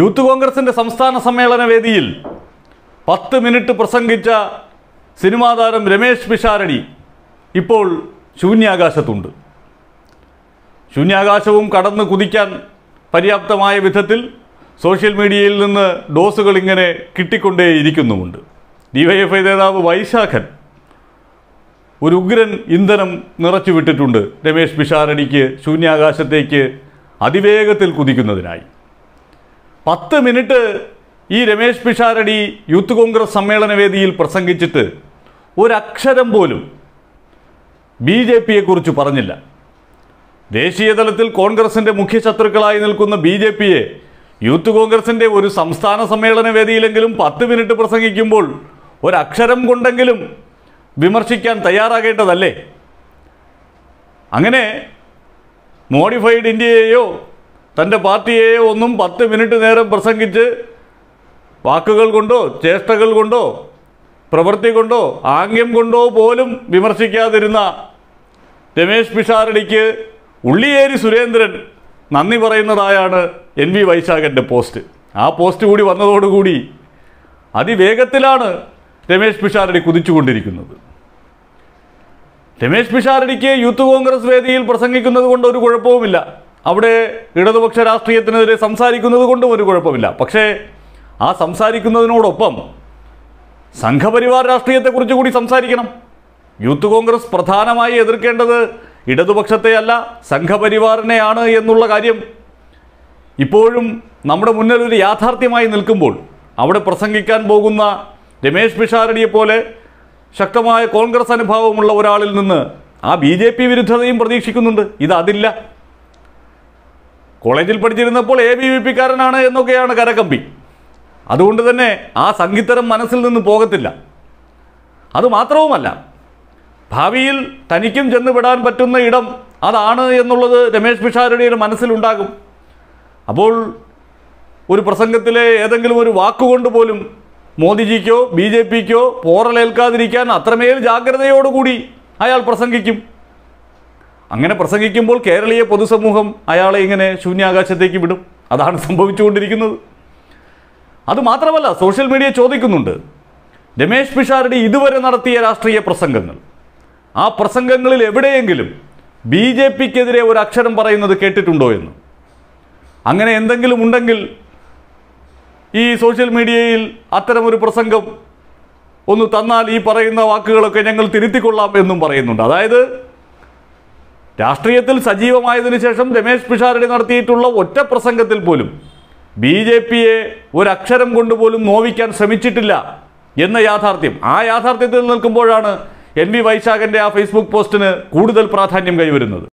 youth കോൺഗ്രസിൻ്റെ സംസ്ഥാന സമ്മേളന വേദിയിൽ പത്ത് മിനിറ്റ് പ്രസംഗിച്ച സിനിമാ താരം രമേശ് പിഷാരടി ഇപ്പോൾ ശൂന്യാകാശത്തുണ്ട് ശൂന്യാകാശവും കടന്ന് കുതിക്കാൻ പര്യാപ്തമായ വിധത്തിൽ സോഷ്യൽ മീഡിയയിൽ നിന്ന് ഡോസുകൾ ഇങ്ങനെ കിട്ടിക്കൊണ്ടേയിരിക്കുന്നുമുണ്ട് ഡിവൈഎഫ്ഐ നേതാവ് വൈശാഖൻ ഒരു ഉഗ്രൻ ഇന്ധനം നിറച്ചു വിട്ടിട്ടുണ്ട് രമേശ് പിഷാരടിക്ക് ശൂന്യാകാശത്തേക്ക് അതിവേഗത്തിൽ കുതിക്കുന്നതിനായി പത്ത് മിനിറ്റ് ഈ രമേശ് പിഷാരടി യൂത്ത് കോൺഗ്രസ് സമ്മേളന വേദിയിൽ പ്രസംഗിച്ചിട്ട് ഒരക്ഷരം പോലും ബി ജെ പിയെക്കുറിച്ച് പറഞ്ഞില്ല ദേശീയ തലത്തിൽ കോൺഗ്രസിൻ്റെ മുഖ്യ ശത്രുക്കളായി നിൽക്കുന്ന ബി ജെ പിയെ യൂത്ത് കോൺഗ്രസിൻ്റെ ഒരു സംസ്ഥാന സമ്മേളന വേദിയിലെങ്കിലും പത്ത് മിനിറ്റ് പ്രസംഗിക്കുമ്പോൾ ഒരക്ഷരം കൊണ്ടെങ്കിലും വിമർശിക്കാൻ തയ്യാറാകേണ്ടതല്ലേ അങ്ങനെ മോഡിഫൈഡ് ഇന്ത്യയെയോ തൻ്റെ പാർട്ടിയെ ഒന്നും പത്ത് മിനിറ്റ് നേരം പ്രസംഗിച്ച് വാക്കുകൾ കൊണ്ടോ ചേഷ്ടകൾ കൊണ്ടോ പ്രവൃത്തി കൊണ്ടോ ആംഗ്യം കൊണ്ടോ പോലും വിമർശിക്കാതിരുന്ന രമേശ് പിഷാരടിക്ക് ഉള്ളിയേരി സുരേന്ദ്രൻ നന്ദി പറയുന്നതായാണ് എൻ വി വൈശാഖൻ്റെ പോസ്റ്റ് ആ പോസ്റ്റ് കൂടി വന്നതോടുകൂടി അതിവേഗത്തിലാണ് രമേശ് പിഷാരടി കുതിച്ചുകൊണ്ടിരിക്കുന്നത് രമേശ് പിഷാരടിക്ക് യൂത്ത് കോൺഗ്രസ് വേദിയിൽ പ്രസംഗിക്കുന്നത് കൊണ്ട് ഒരു കുഴപ്പവുമില്ല അവിടെ ഇടതുപക്ഷ രാഷ്ട്രീയത്തിനെതിരെ സംസാരിക്കുന്നത് കൊണ്ടും ഒരു കുഴപ്പമില്ല പക്ഷേ ആ സംസാരിക്കുന്നതിനോടൊപ്പം സംഘപരിവാർ രാഷ്ട്രീയത്തെക്കുറിച്ച് കൂടി സംസാരിക്കണം യൂത്ത് കോൺഗ്രസ് പ്രധാനമായി എതിർക്കേണ്ടത് ഇടതുപക്ഷത്തെയല്ല സംഘപരിവാറിനെയാണ് എന്നുള്ള കാര്യം ഇപ്പോഴും നമ്മുടെ മുന്നിൽ ഒരു യാഥാർത്ഥ്യമായി നിൽക്കുമ്പോൾ അവിടെ പ്രസംഗിക്കാൻ പോകുന്ന രമേശ് പിഷാരടിയെ പോലെ ശക്തമായ കോൺഗ്രസ് അനുഭാവമുള്ള ഒരാളിൽ നിന്ന് ആ ബി ജെ പി വിരുദ്ധതയും പ്രതീക്ഷിക്കുന്നുണ്ട് ഇത് കോളേജിൽ പഠിച്ചിരുന്നപ്പോൾ എ ബി വി പിക്കാരനാണ് എന്നൊക്കെയാണ് കരക്കമ്പി അതുകൊണ്ട് തന്നെ ആ സംഗീതരം മനസ്സിൽ നിന്ന് പോകത്തില്ല അതുമാത്രവുമല്ല ഭാവിയിൽ തനിക്കും വിടാൻ പറ്റുന്ന ഇടം അതാണ് എന്നുള്ളത് രമേശ് പിഷാരടിയുടെ മനസ്സിലുണ്ടാകും അപ്പോൾ ഒരു പ്രസംഗത്തിലെ ഏതെങ്കിലും ഒരു വാക്കുകൊണ്ട് പോലും മോദിജിക്കോ ബി ജെ പിക്കോ പോറലേൽക്കാതിരിക്കാൻ അത്രമേൽ ജാഗ്രതയോടുകൂടി അയാൾ പ്രസംഗിക്കും അങ്ങനെ പ്രസംഗിക്കുമ്പോൾ കേരളീയ പൊതുസമൂഹം അയാളെ ഇങ്ങനെ ശൂന്യാകാശത്തേക്ക് വിടും അതാണ് സംഭവിച്ചുകൊണ്ടിരിക്കുന്നത് അതുമാത്രമല്ല സോഷ്യൽ മീഡിയ ചോദിക്കുന്നുണ്ട് രമേശ് പിഷാരടി ഇതുവരെ നടത്തിയ രാഷ്ട്രീയ പ്രസംഗങ്ങൾ ആ പ്രസംഗങ്ങളിൽ എവിടെയെങ്കിലും ബി ജെ പിക്കെതിരെ ഒരു അക്ഷരം പറയുന്നത് കേട്ടിട്ടുണ്ടോ എന്ന് അങ്ങനെ എന്തെങ്കിലും ഉണ്ടെങ്കിൽ ഈ സോഷ്യൽ മീഡിയയിൽ അത്തരമൊരു പ്രസംഗം ഒന്ന് തന്നാൽ ഈ പറയുന്ന വാക്കുകളൊക്കെ ഞങ്ങൾ തിരുത്തിക്കൊള്ളാം എന്നും പറയുന്നുണ്ട് അതായത് രാഷ്ട്രീയത്തിൽ സജീവമായതിനു ശേഷം രമേശ് പിഷാരടി നടത്തിയിട്ടുള്ള ഒറ്റ പ്രസംഗത്തിൽ പോലും ബി ജെ പിയെ ഒരക്ഷരം കൊണ്ടുപോലും നോവിക്കാൻ ശ്രമിച്ചിട്ടില്ല എന്ന യാഥാർത്ഥ്യം ആ യാഥാർത്ഥ്യത്തിൽ നിൽക്കുമ്പോഴാണ് എൻ വി വൈശാഖൻ്റെ ആ ഫേസ്ബുക്ക് പോസ്റ്റിന് കൂടുതൽ പ്രാധാന്യം കൈവരുന്നത്